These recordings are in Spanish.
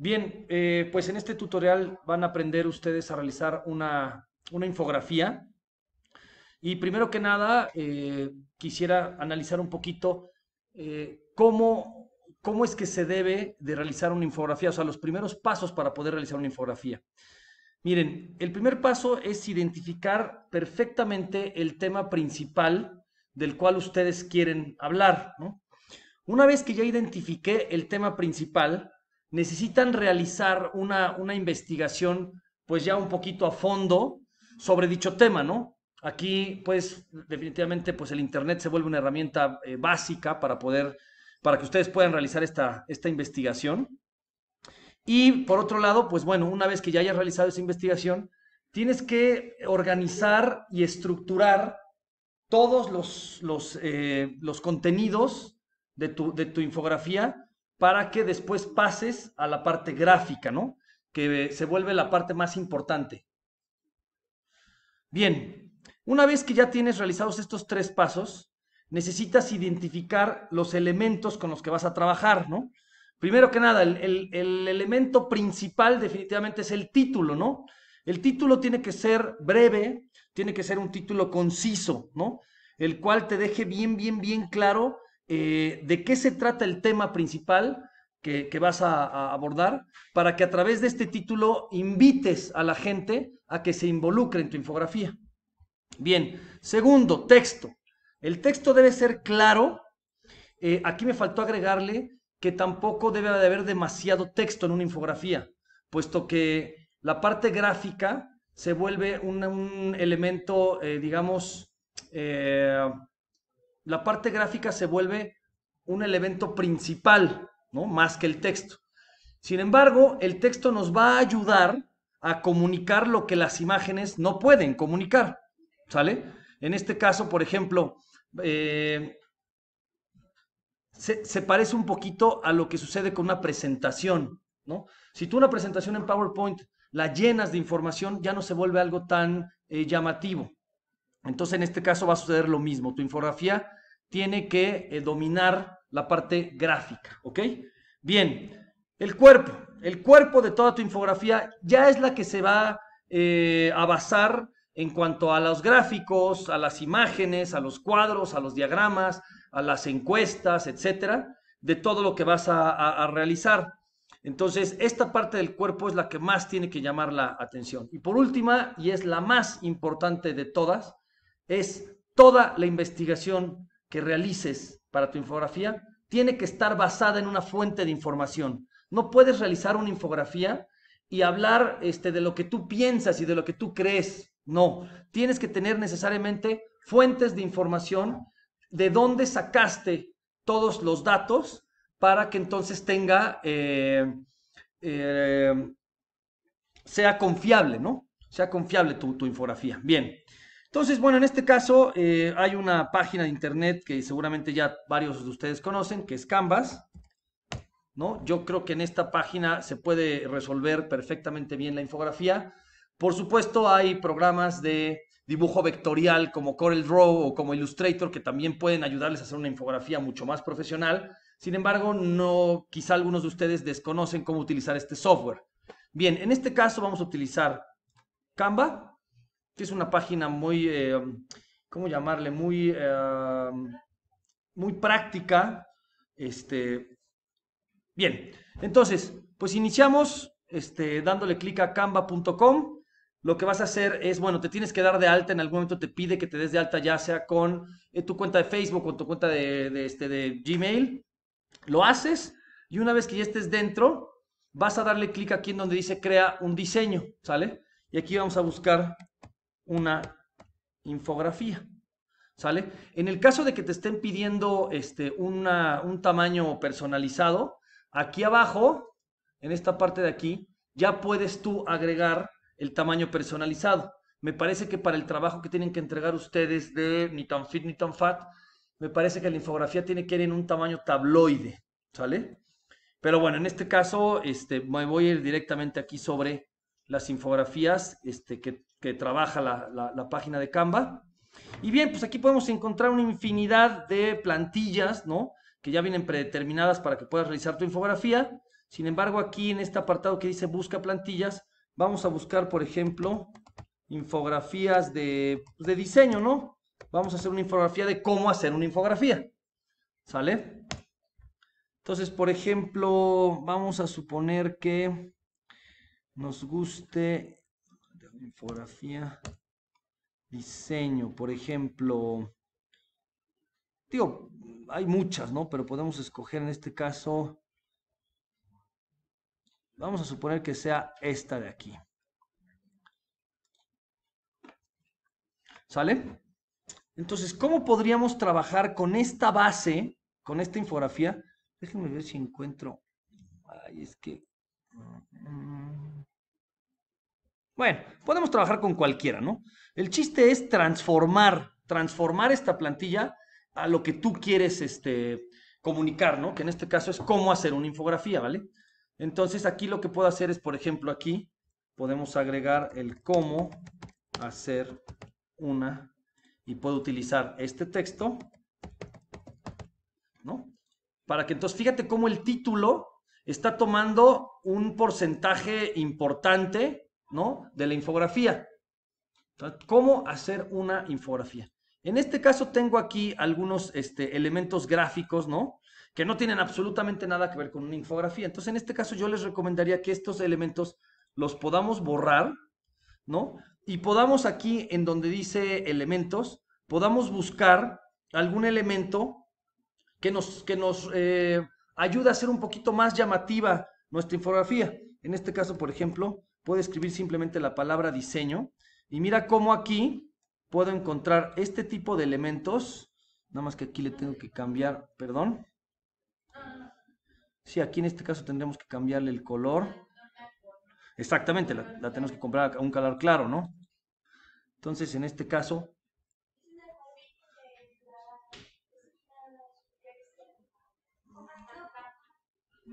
Bien, eh, pues en este tutorial van a aprender ustedes a realizar una, infografía. Y primero que nada, eh, quisiera analizar un poquito eh, cómo, es que se debe de realizar una infografía, o sea, los primeros pasos para poder realizar una infografía. Miren, el primer paso es identificar perfectamente el tema principal del cual ustedes quieren hablar. Una vez que ya identifiqué el tema principal, necesitan realizar una, investigación pues ya un poquito a fondo sobre dicho tema, ¿no? Aquí, pues, definitivamente, pues el Internet se vuelve una herramienta eh, básica para poder, para que ustedes puedan realizar esta, esta investigación. Y por otro lado, pues bueno, una vez que ya hayas realizado esa investigación, tienes que organizar y estructurar todos los, los, eh, los contenidos de tu, de tu infografía para que después pases a la parte gráfica, ¿no? Que se vuelve la parte más importante. Bien, una vez que ya tienes realizados estos tres pasos, necesitas identificar los elementos con los que vas a trabajar, ¿no? Primero que nada, el, elemento principal definitivamente es el título, ¿no? El título tiene que ser breve, tiene que ser un título conciso, ¿no? El cual te deje bien, bien, bien claro eh, de qué se trata el tema principal que, vas a, abordar, para que a través de este título invites a la gente a que se involucre en tu infografía. Bien, segundo, texto. El texto debe ser claro. Eh, aquí me faltó agregarle que tampoco debe de haber demasiado texto en una infografía, puesto que la parte gráfica se vuelve un, elemento, eh, digamos, la parte gráfica se vuelve un elemento principal, ¿no? Más que el texto. Sin embargo, el texto nos va a ayudar a comunicar lo que las imágenes no pueden comunicar, ¿sale? En este caso, por ejemplo, eh, se, parece un poquito a lo que sucede con una presentación, ¿no? Si tú una presentación en PowerPoint la llenas de información, ya no se vuelve algo tan eh, llamativo. Entonces, en este caso va a suceder lo mismo. Tu infografía tiene que eh, dominar la parte gráfica, ¿ok? Bien, el cuerpo, el cuerpo de toda tu infografía ya es la que se va eh, a basar en cuanto a los gráficos, a las imágenes, a los cuadros, a los diagramas, a las encuestas, etcétera, de todo lo que vas a, a realizar. Entonces, esta parte del cuerpo es la que más tiene que llamar la atención. Y por última, y es la más importante de todas, es toda la investigación que realices para tu infografía tiene que estar basada en una fuente de información. No puedes realizar una infografía y hablar este, de lo que tú piensas y de lo que tú crees. No, tienes que tener necesariamente fuentes de información de dónde sacaste todos los datos para que entonces tenga, eh, eh, sea confiable, ¿no? Sea confiable tu, tu infografía. Bien. Entonces, bueno, en este caso eh, hay una página de internet que seguramente ya varios de ustedes conocen, que es Canvas. ¿no? Yo creo que en esta página se puede resolver perfectamente bien la infografía. Por supuesto, hay programas de dibujo vectorial como Draw o como Illustrator que también pueden ayudarles a hacer una infografía mucho más profesional. Sin embargo, no, quizá algunos de ustedes desconocen cómo utilizar este software. Bien, en este caso vamos a utilizar Canva es una página muy, eh, ¿cómo llamarle? Muy, eh, muy práctica. Este, bien, entonces, pues iniciamos este, dándole clic a canva.com. Lo que vas a hacer es, bueno, te tienes que dar de alta, en algún momento te pide que te des de alta, ya sea con eh, tu cuenta de Facebook, con tu cuenta de, este, de Gmail. Lo haces y una vez que ya estés dentro, vas a darle clic aquí en donde dice crea un diseño, ¿sale? Y aquí vamos a buscar una infografía. ¿Sale? En el caso de que te estén pidiendo este, un tamaño personalizado, aquí abajo, en esta parte de aquí, ya puedes tú agregar el tamaño personalizado. Me parece que para el trabajo que tienen que entregar ustedes de ni tan fit ni tan fat, me parece que la infografía tiene que ir en un tamaño tabloide, ¿sale? Pero bueno, en este caso, este, me voy a ir directamente aquí sobre las infografías este, que que trabaja la, página de Canva. Y bien, pues aquí podemos encontrar una infinidad de plantillas, ¿no? Que ya vienen predeterminadas para que puedas realizar tu infografía. Sin embargo, aquí en este apartado que dice busca plantillas, vamos a buscar, por ejemplo, infografías de, pues, de diseño, ¿no? Vamos a hacer una infografía de cómo hacer una infografía. ¿Sale? Entonces, por ejemplo, vamos a suponer que nos guste infografía, diseño, por ejemplo, digo, hay muchas, ¿no? Pero podemos escoger en este caso, vamos a suponer que sea esta de aquí. ¿Sale? Entonces, ¿cómo podríamos trabajar con esta base, con esta infografía? Déjenme ver si encuentro. Ay, es que. Mm, bueno, podemos trabajar con cualquiera, ¿no? El chiste es transformar, transformar esta plantilla a lo que tú quieres este, comunicar, ¿no? Que en este caso es cómo hacer una infografía, ¿vale? Entonces aquí lo que puedo hacer es, por ejemplo, aquí podemos agregar el cómo hacer una y puedo utilizar este texto, ¿no? Para que entonces, fíjate cómo el título está tomando un porcentaje importante ¿no? De la infografía. ¿cómo hacer una infografía? En este caso tengo aquí algunos este, elementos gráficos, ¿no? Que no tienen absolutamente nada que ver con una infografía. Entonces, en este caso yo les recomendaría que estos elementos los podamos borrar, ¿no? Y podamos aquí, en donde dice elementos, podamos buscar algún elemento que nos, que eh, ayude a hacer un poquito más llamativa nuestra infografía. En este caso, por ejemplo, puedo escribir simplemente la palabra diseño y mira cómo aquí puedo encontrar este tipo de elementos, nada más que aquí le tengo que cambiar, perdón. Sí, aquí en este caso tendremos que cambiarle el color. Exactamente, la, tenemos que comprar a un color claro, ¿no? Entonces, en este caso,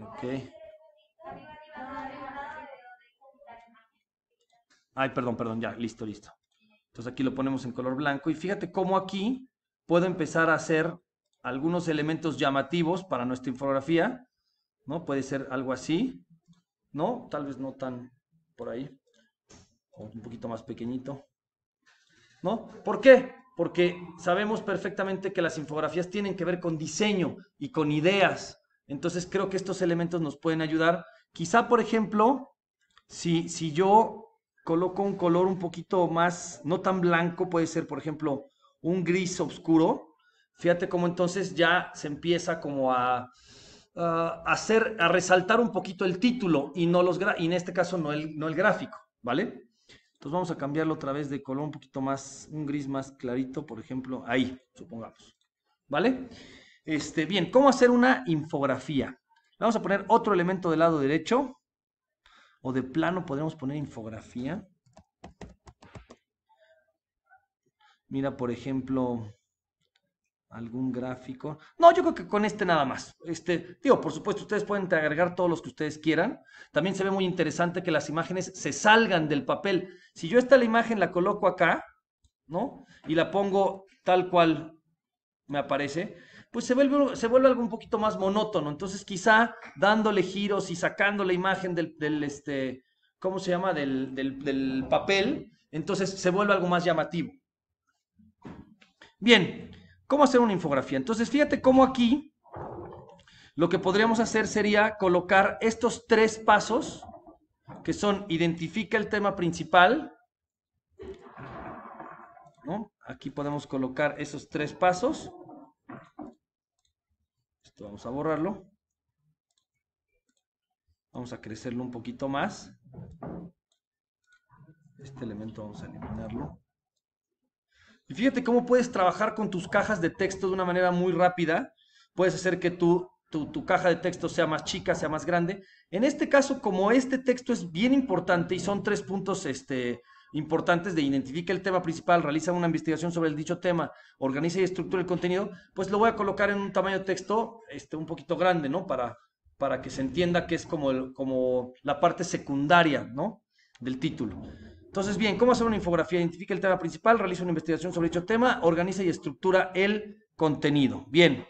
Ok. Ay, perdón, perdón, ya, listo, listo. Entonces aquí lo ponemos en color blanco y fíjate cómo aquí puedo empezar a hacer algunos elementos llamativos para nuestra infografía, ¿no? Puede ser algo así, ¿no? Tal vez no tan por ahí, un poquito más pequeñito, ¿no? ¿Por qué? Porque sabemos perfectamente que las infografías tienen que ver con diseño y con ideas. Entonces creo que estos elementos nos pueden ayudar. Quizá, por ejemplo, si, si yo coloco un color un poquito más, no tan blanco, puede ser, por ejemplo, un gris oscuro. Fíjate cómo entonces ya se empieza como a, hacer, a resaltar un poquito el título y no los y en este caso no el, no el gráfico, ¿vale? Entonces vamos a cambiarlo otra vez de color un poquito más, un gris más clarito, por ejemplo, ahí, supongamos, ¿vale? Este, bien, ¿cómo hacer una infografía? Vamos a poner otro elemento del lado derecho, o de plano podríamos poner infografía. Mira, por ejemplo, algún gráfico. No, yo creo que con este nada más. Este, digo, por supuesto, ustedes pueden agregar todos los que ustedes quieran. También se ve muy interesante que las imágenes se salgan del papel. Si yo esta la imagen la coloco acá, ¿no? Y la pongo tal cual me aparece, pues se vuelve, se vuelve algo un poquito más monótono. Entonces, quizá dándole giros y sacando la imagen del, este, ¿cómo se llama? Del, papel, entonces se vuelve algo más llamativo. Bien, ¿cómo hacer una infografía? Entonces, fíjate cómo aquí lo que podríamos hacer sería colocar estos tres pasos, que son identifica el tema principal, Aquí podemos colocar esos tres pasos vamos a borrarlo. Vamos a crecerlo un poquito más. Este elemento vamos a eliminarlo. Y fíjate cómo puedes trabajar con tus cajas de texto de una manera muy rápida. Puedes hacer que tu, tu, caja de texto sea más chica, sea más grande. En este caso, como este texto es bien importante y son tres puntos este, importantes de identifica el tema principal, realiza una investigación sobre el dicho tema, organiza y estructura el contenido, pues lo voy a colocar en un tamaño de texto este, un poquito grande, ¿no? Para, para que se entienda que es como, como la parte secundaria, ¿no? Del título. Entonces, bien, ¿cómo hacer una infografía? Identifica el tema principal, realiza una investigación sobre dicho tema, organiza y estructura el contenido. Bien.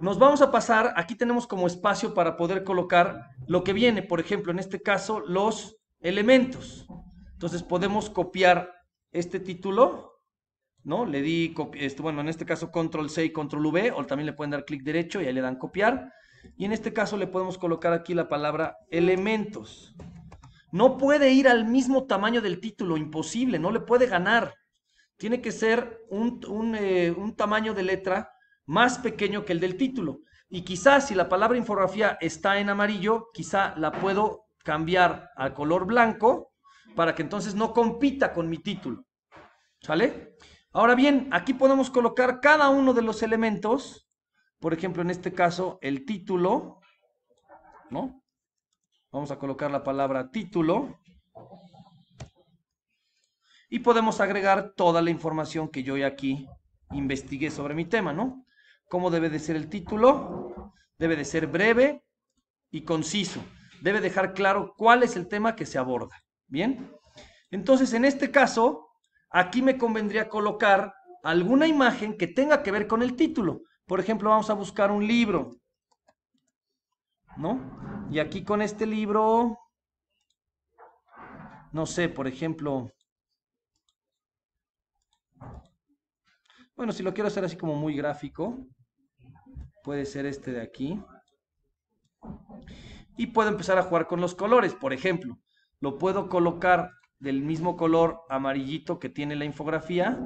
Nos vamos a pasar, aquí tenemos como espacio para poder colocar lo que viene, por ejemplo, en este caso, los elementos. Entonces podemos copiar este título, ¿no? Le di, este, bueno, en este caso control C y control V, o también le pueden dar clic derecho y ahí le dan copiar. Y en este caso le podemos colocar aquí la palabra elementos. No puede ir al mismo tamaño del título, imposible, no le puede ganar. Tiene que ser un, eh, tamaño de letra más pequeño que el del título. Y quizás si la palabra infografía está en amarillo, quizá la puedo cambiar a color blanco para que entonces no compita con mi título. ¿Sale? Ahora bien, aquí podemos colocar cada uno de los elementos. Por ejemplo, en este caso, el título, ¿no? Vamos a colocar la palabra título. Y podemos agregar toda la información que yo ya aquí investigué sobre mi tema, ¿no? ¿Cómo debe de ser el título? Debe de ser breve y conciso. Debe dejar claro cuál es el tema que se aborda. ¿Bien? Entonces, en este caso, aquí me convendría colocar alguna imagen que tenga que ver con el título. Por ejemplo, vamos a buscar un libro, ¿no? Y aquí con este libro, no sé, por ejemplo, bueno, si lo quiero hacer así como muy gráfico, puede ser este de aquí. Y puedo empezar a jugar con los colores, por ejemplo lo puedo colocar del mismo color amarillito que tiene la infografía,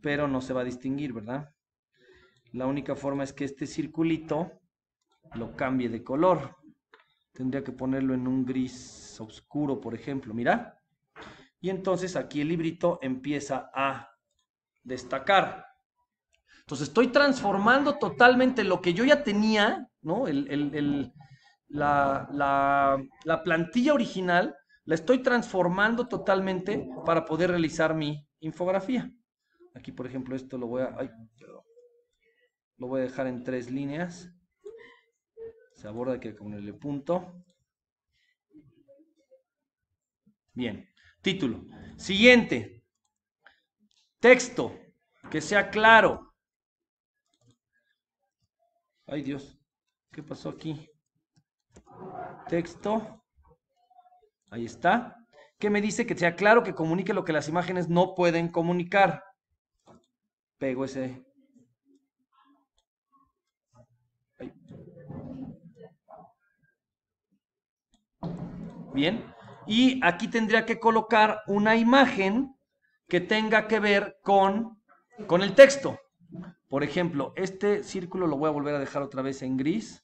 pero no se va a distinguir, ¿verdad? La única forma es que este circulito lo cambie de color. Tendría que ponerlo en un gris oscuro, por ejemplo, mira. Y entonces aquí el librito empieza a destacar. Entonces estoy transformando totalmente lo que yo ya tenía, ¿no? el la, la, plantilla original, la estoy transformando totalmente para poder realizar mi infografía. Aquí, por ejemplo, esto lo voy a... lo voy a dejar en tres líneas. Se aborda que con el punto. Bien. Título. Siguiente. Texto. Que sea claro. Ay Dios. ¿Qué pasó aquí? Texto. Ahí está. Que me dice que sea claro que comunique lo que las imágenes no pueden comunicar. Pego ese. Bien. Y aquí tendría que colocar una imagen que tenga que ver con, con el texto. Por ejemplo, este círculo lo voy a volver a dejar otra vez en gris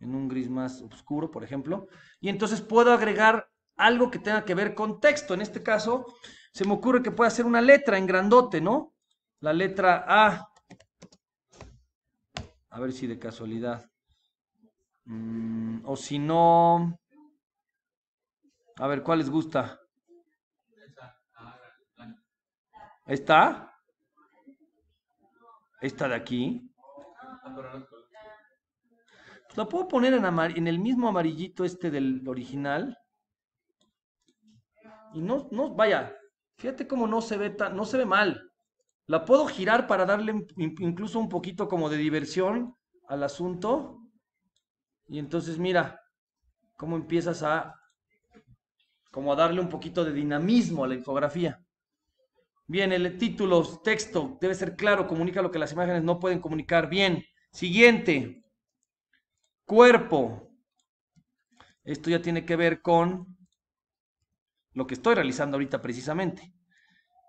en un gris más oscuro, por ejemplo. Y entonces puedo agregar algo que tenga que ver con texto. En este caso, se me ocurre que puede ser una letra en grandote, ¿no? La letra A. A ver si de casualidad. Mm, o si no... A ver, ¿cuál les gusta? ¿Esta? ¿Esta de aquí? La puedo poner en, en el mismo amarillito este del original. Y no, no, vaya, fíjate cómo no se ve tan, no se ve mal. La puedo girar para darle incluso un poquito como de diversión al asunto. Y entonces mira cómo empiezas a como a darle un poquito de dinamismo a la infografía. Bien, el título, texto, debe ser claro, comunica lo que las imágenes no pueden comunicar. Bien, siguiente cuerpo. Esto ya tiene que ver con lo que estoy realizando ahorita precisamente,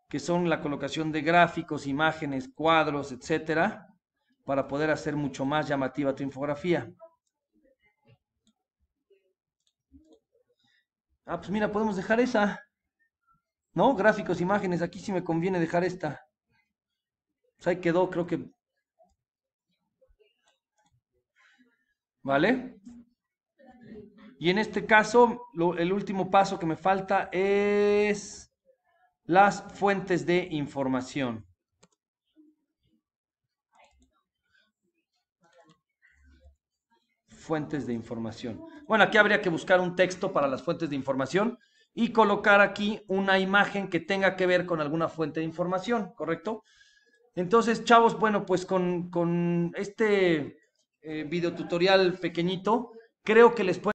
que son la colocación de gráficos, imágenes, cuadros, etcétera, para poder hacer mucho más llamativa tu infografía. Ah, pues mira, podemos dejar esa. ¿No? Gráficos, imágenes. Aquí sí me conviene dejar esta. Pues ahí quedó, creo que ¿Vale? Y en este caso, el último paso que me falta es las fuentes de información. Fuentes de información. Bueno, aquí habría que buscar un texto para las fuentes de información y colocar aquí una imagen que tenga que ver con alguna fuente de información, ¿correcto? Entonces, chavos, bueno, pues con, con este eh, video tutorial pequeñito, creo que les puede